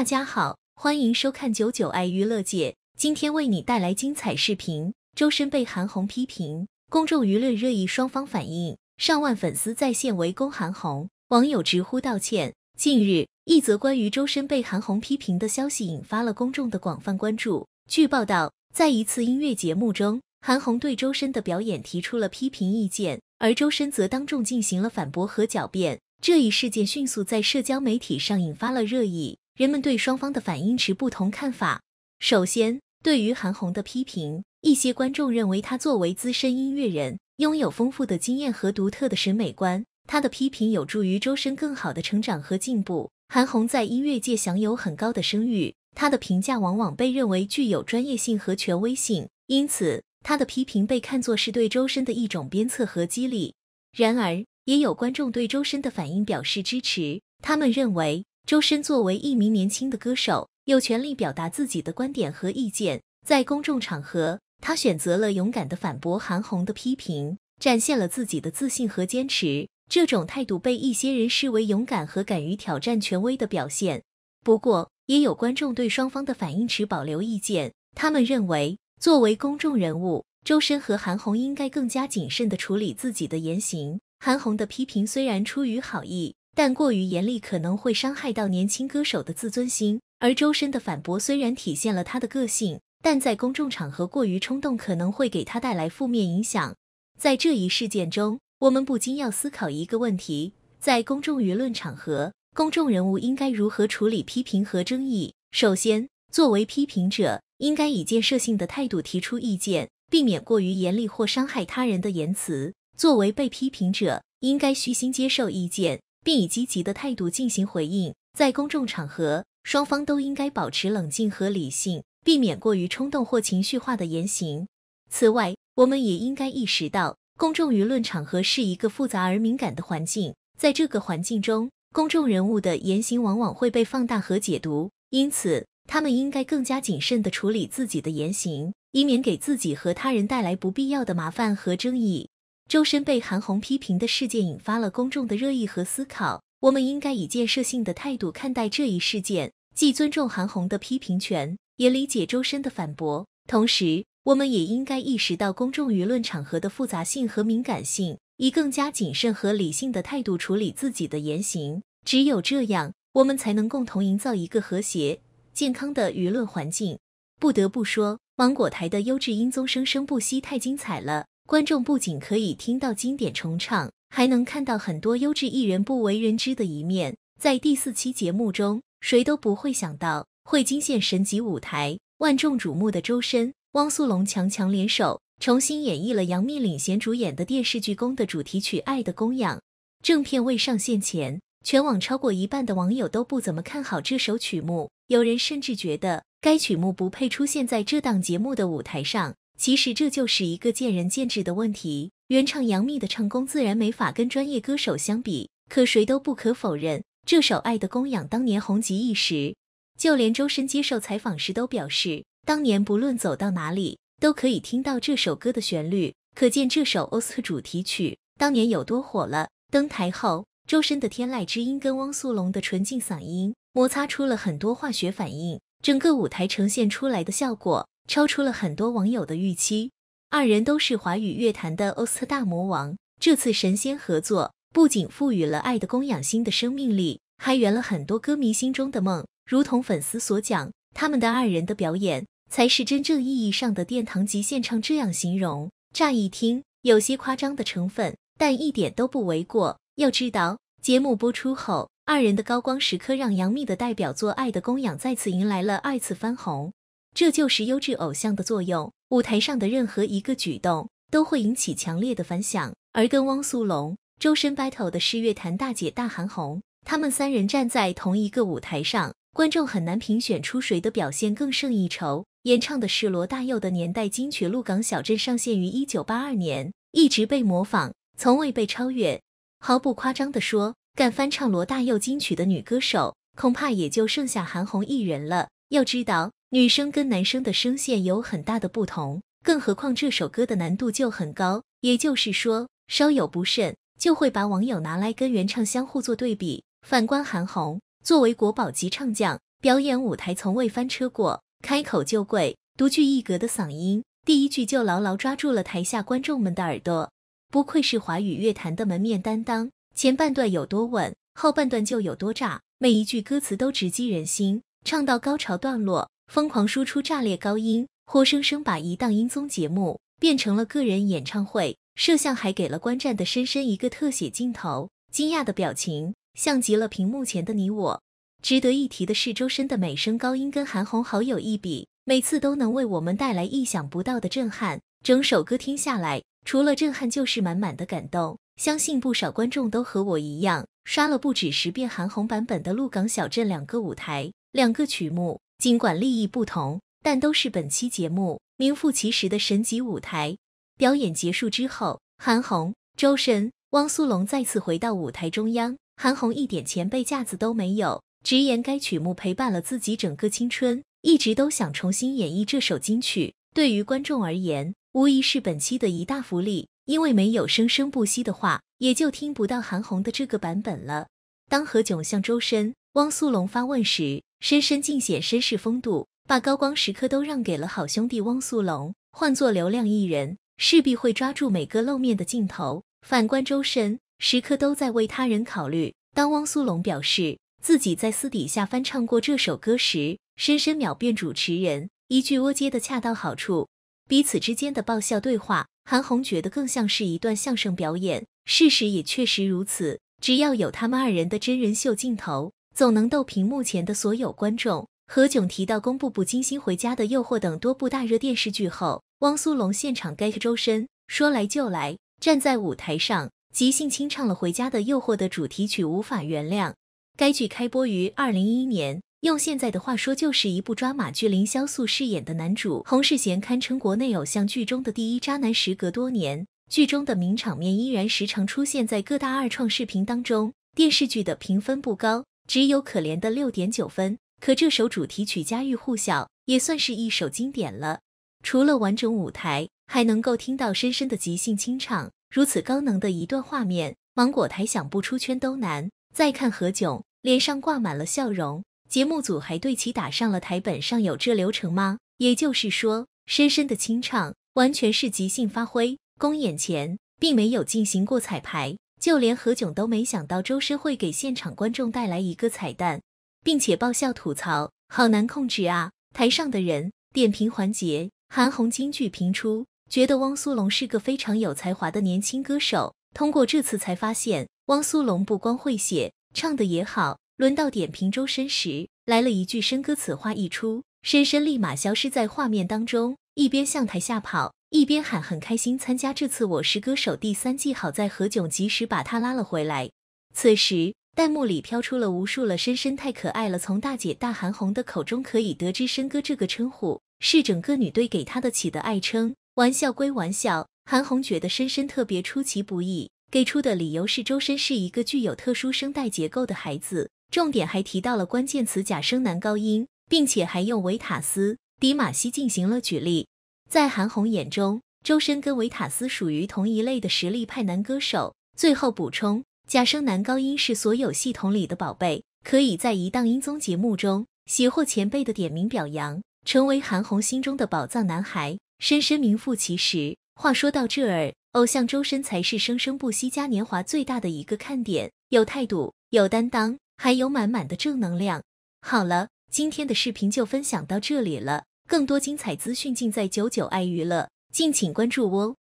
大家好，欢迎收看九九爱娱乐界，今天为你带来精彩视频。周深被韩红批评，公众舆论热议，双方反应，上万粉丝在线围攻韩红，网友直呼道歉。近日，一则关于周深被韩红批评的消息引发了公众的广泛关注。据报道，在一次音乐节目中，韩红对周深的表演提出了批评意见，而周深则当众进行了反驳和狡辩。这一事件迅速在社交媒体上引发了热议。人们对双方的反应持不同看法。首先，对于韩红的批评，一些观众认为她作为资深音乐人，拥有丰富的经验和独特的审美观，她的批评有助于周深更好的成长和进步。韩红在音乐界享有很高的声誉，她的评价往往被认为具有专业性和权威性，因此她的批评被看作是对周深的一种鞭策和激励。然而，也有观众对周深的反应表示支持，他们认为。周深作为一名年轻的歌手，有权利表达自己的观点和意见。在公众场合，他选择了勇敢的反驳韩红的批评，展现了自己的自信和坚持。这种态度被一些人视为勇敢和敢于挑战权威的表现。不过，也有观众对双方的反应持保留意见。他们认为，作为公众人物，周深和韩红应该更加谨慎地处理自己的言行。韩红的批评虽然出于好意。但过于严厉可能会伤害到年轻歌手的自尊心，而周深的反驳虽然体现了他的个性，但在公众场合过于冲动可能会给他带来负面影响。在这一事件中，我们不禁要思考一个问题：在公众舆论场合，公众人物应该如何处理批评和争议？首先，作为批评者，应该以建设性的态度提出意见，避免过于严厉或伤害他人的言辞；作为被批评者，应该虚心接受意见。并以积极的态度进行回应。在公众场合，双方都应该保持冷静和理性，避免过于冲动或情绪化的言行。此外，我们也应该意识到，公众舆论场合是一个复杂而敏感的环境。在这个环境中，公众人物的言行往往会被放大和解读，因此他们应该更加谨慎地处理自己的言行，以免给自己和他人带来不必要的麻烦和争议。周深被韩红批评的事件引发了公众的热议和思考。我们应该以建设性的态度看待这一事件，既尊重韩红的批评权，也理解周深的反驳。同时，我们也应该意识到公众舆论场合的复杂性和敏感性，以更加谨慎和理性的态度处理自己的言行。只有这样，我们才能共同营造一个和谐、健康的舆论环境。不得不说，芒果台的优质音综《生生不息》太精彩了。观众不仅可以听到经典重唱，还能看到很多优质艺人不为人知的一面。在第四期节目中，谁都不会想到会惊现神级舞台，万众瞩目的周深、汪苏泷强强联手，重新演绎了杨幂领衔主演的电视剧《宫》的主题曲《爱的供养》。正片未上线前，全网超过一半的网友都不怎么看好这首曲目，有人甚至觉得该曲目不配出现在这档节目的舞台上。其实这就是一个见仁见智的问题。原唱杨幂的唱功自然没法跟专业歌手相比，可谁都不可否认，这首《爱的供养》当年红极一时。就连周深接受采访时都表示，当年不论走到哪里，都可以听到这首歌的旋律。可见这首 OST 主题曲当年有多火了。登台后，周深的天籁之音跟汪苏泷的纯净嗓音摩擦出了很多化学反应，整个舞台呈现出来的效果。超出了很多网友的预期，二人都是华语乐坛的欧斯特大魔王，这次神仙合作不仅赋予了《爱的供养》新的生命力，还圆了很多歌迷心中的梦。如同粉丝所讲，他们的二人的表演才是真正意义上的殿堂级现场，这样形容，乍一听有些夸张的成分，但一点都不为过。要知道，节目播出后，二人的高光时刻让杨幂的代表作《爱的供养》再次迎来了二次翻红。这就是优质偶像的作用。舞台上的任何一个举动都会引起强烈的反响。而跟汪苏泷、周深 battle 的是乐坛大姐大韩红，他们三人站在同一个舞台上，观众很难评选出谁的表现更胜一筹。演唱的是罗大佑的年代金曲《鹿港小镇》，上线于一九八二年，一直被模仿，从未被超越。毫不夸张的说，敢翻唱罗大佑金曲的女歌手，恐怕也就剩下韩红一人了。要知道。女生跟男生的声线有很大的不同，更何况这首歌的难度就很高，也就是说，稍有不慎就会把网友拿来跟原唱相互做对比。反观韩红，作为国宝级唱将，表演舞台从未翻车过，开口就跪，独具一格的嗓音，第一句就牢牢抓住了台下观众们的耳朵。不愧是华语乐坛的门面担当，前半段有多稳，后半段就有多炸，每一句歌词都直击人心，唱到高潮段落。疯狂输出炸裂高音，活生生把一档音综节目变成了个人演唱会。摄像还给了观战的深深一个特写镜头，惊讶的表情像极了屏幕前的你我。值得一提的是，周深的美声高音跟韩红好友一比，每次都能为我们带来意想不到的震撼。整首歌听下来，除了震撼就是满满的感动。相信不少观众都和我一样，刷了不止十遍韩红版本的《鹿港小镇》两个舞台，两个曲目。尽管利益不同，但都是本期节目名副其实的神级舞台表演。结束之后，韩红、周深、汪苏泷再次回到舞台中央。韩红一点前辈架子都没有，直言该曲目陪伴了自己整个青春，一直都想重新演绎这首金曲。对于观众而言，无疑是本期的一大福利，因为没有生生不息的话，也就听不到韩红的这个版本了。当何炅向周深、汪苏泷发问时，深深尽显绅士风度，把高光时刻都让给了好兄弟汪苏泷。换做流量艺人，势必会抓住每个露面的镜头。反观周深，时刻都在为他人考虑。当汪苏泷表示自己在私底下翻唱过这首歌时，深深秒变主持人，一句“窝接”的恰到好处。彼此之间的爆笑对话，韩红觉得更像是一段相声表演。事实也确实如此，只要有他们二人的真人秀镜头。总能逗屏幕前的所有观众。何炅提到公布部《惊心回家的诱惑》等多部大热电视剧后，汪苏泷现场 get 周深，说来就来，站在舞台上即兴清唱了《回家的诱惑》的主题曲《无法原谅》。该剧开播于2011年，用现在的话说，就是一部抓马剧。凌潇肃饰演的男主洪世贤堪称国内偶像剧中的第一渣男。时隔多年，剧中的名场面依然时常出现在各大二创视频当中。电视剧的评分不高。只有可怜的六点九分，可这首主题曲家喻户晓，也算是一首经典了。除了完整舞台，还能够听到深深的即兴清唱，如此高能的一段画面，芒果台想不出圈都难。再看何炅，脸上挂满了笑容，节目组还对其打上了台本上有这流程吗？也就是说，深深的清唱完全是即兴发挥，公演前并没有进行过彩排。就连何炅都没想到周深会给现场观众带来一个彩蛋，并且爆笑吐槽：“好难控制啊！”台上的人点评环节，韩红金句频出，觉得汪苏泷是个非常有才华的年轻歌手。通过这次才发现，汪苏泷不光会写，唱的也好。轮到点评周深时，来了一句：“深歌，此话一出，深深立马消失在画面当中，一边向台下跑。一边喊很开心参加这次我是歌手第三季，好在何炅及时把他拉了回来。此时弹幕里飘出了无数了，深深太可爱了。从大姐大韩红的口中可以得知，深哥这个称呼是整个女队给他的起的爱称。玩笑归玩笑，韩红觉得深深特别出其不意，给出的理由是周深是一个具有特殊声带结构的孩子，重点还提到了关键词假声男高音，并且还用维塔斯、迪玛希进行了举例。在韩红眼中，周深跟维塔斯属于同一类的实力派男歌手。最后补充，假声男高音是所有系统里的宝贝，可以在一档音综节目中喜获前辈的点名表扬，成为韩红心中的宝藏男孩，深深名副其实。话说到这儿，偶像周深才是生生不息嘉年华最大的一个看点，有态度，有担当，还有满满的正能量。好了，今天的视频就分享到这里了。更多精彩资讯尽在九九爱娱乐，敬请关注哦。